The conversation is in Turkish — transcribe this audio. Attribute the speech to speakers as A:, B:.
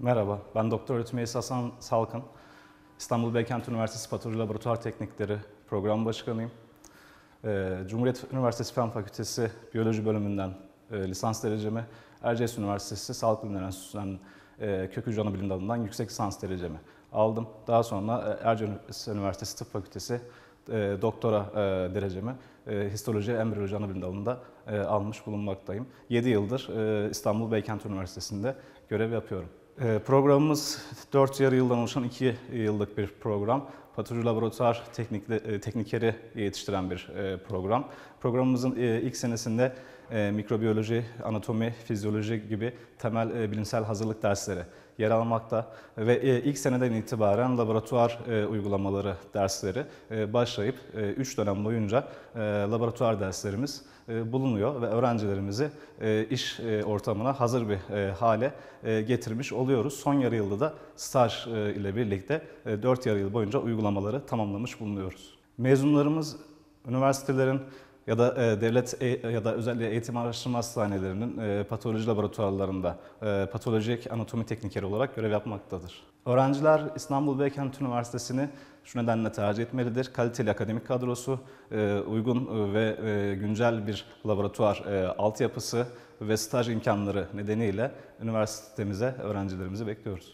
A: Merhaba, ben Doktor Öğretim Üyesi Hasan Salkın. İstanbul Beykent Üniversitesi Patoloji Laboratuvar Teknikleri Program Başkanıyım. Ee, Cumhuriyet Üniversitesi Fen Fakültesi Biyoloji Bölümünden e, lisans derecemi, Erciyes Üniversitesi Sağlık Bilimleri Enstitüsü'nden e, kök hücre anabilim dalından yüksek lisans derecemi aldım. Daha sonra e, Erciyes Üniversitesi Tıp Fakültesi e, doktora e, derecemi e, histoloji, embriyoloji anabilim dalında almış bulunmaktayım. 7 yıldır İstanbul Beykent Üniversitesi'nde görev yapıyorum. Ee, programımız 4 yarı yıldan oluşan 2 yıllık bir program. Patoloji laboratuvar teknikleri e, yetiştiren bir e, program. Programımızın e, ilk senesinde e, mikrobiyoloji, anatomi, fizyoloji gibi temel e, bilimsel hazırlık dersleri yer almakta ve e, ilk seneden itibaren laboratuvar uygulamaları dersleri başlayıp 3 dönem boyunca laboratuvar derslerimiz bulunuyor ve öğrencilerimizi iş ortamına hazır bir hale getirmiş oluyoruz. Son yarı yılda da staj ile birlikte e, 4 yarı yıl boyunca uygulamaları tamamlamış bulunuyoruz. Mezunlarımız üniversitelerin ya da e, devlet e, ya da özellikle eğitim araştırma hastanelerinin e, patoloji laboratuvarlarında e, patolojik anatomi teknikeri olarak görev yapmaktadır. Öğrenciler İstanbul Beykent Üniversitesi'ni şu nedenle tercih etmelidir. Kaliteli akademik kadrosu, e, uygun e, ve e, güncel bir laboratuvar e, altyapısı ve staj imkanları nedeniyle üniversitemize öğrencilerimizi bekliyoruz.